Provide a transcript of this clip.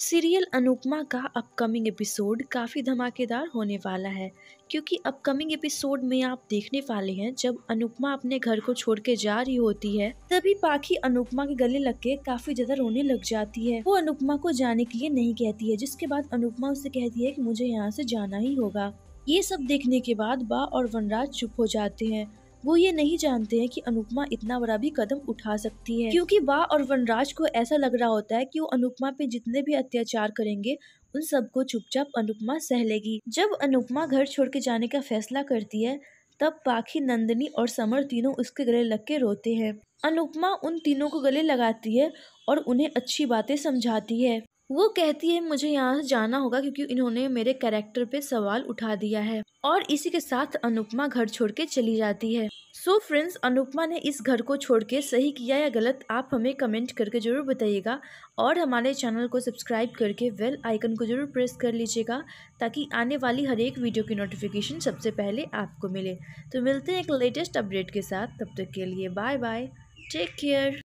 serial Anupama का upcoming episode काफ़ी धमाकेदार होने वाला है क्योंकि अपकमिंग एपिसोड में आप देखने वाले हैं जब अनुपमा अपने घर को छोड़ के जा रही होती है तभी पाखी अनुपमा के गले लग के काफी ज्यादा रोने लग जाती है वो अनुपमा को जाने के लिए नहीं कहती है जिसके बाद अनुपमा उसे कहती है की मुझे यहाँ से जाना ही होगा ये सब देखने के बाद बा और वनराज चुप हो जाते हैं वो ये नहीं जानते हैं कि अनुपमा इतना बड़ा भी कदम उठा सकती है क्योंकि वा और वनराज को ऐसा लग रहा होता है कि वो अनुपमा पे जितने भी अत्याचार करेंगे उन सबको चुपचाप अनुपमा सह लेगी जब अनुपमा घर छोड़ के जाने का फैसला करती है तब पाखी नंदनी और समर तीनों उसके गले लग के रोते हैं अनुपमा उन तीनों को गले लगाती है और उन्हें अच्छी बातें समझाती है वो कहती है मुझे यहाँ जाना होगा क्योंकि इन्होंने मेरे कैरेक्टर पे सवाल उठा दिया है और इसी के साथ अनुपमा घर छोड़ के चली जाती है सो so फ्रेंड्स अनुपमा ने इस घर को छोड़ के सही किया या गलत आप हमें कमेंट करके ज़रूर बताइएगा और हमारे चैनल को सब्सक्राइब करके वेल आइकन को ज़रूर प्रेस कर लीजिएगा ताकि आने वाली हर एक वीडियो की नोटिफिकेशन सबसे पहले आपको मिले तो मिलते हैं एक लेटेस्ट अपडेट के साथ तब तक के लिए बाय बाय टेक केयर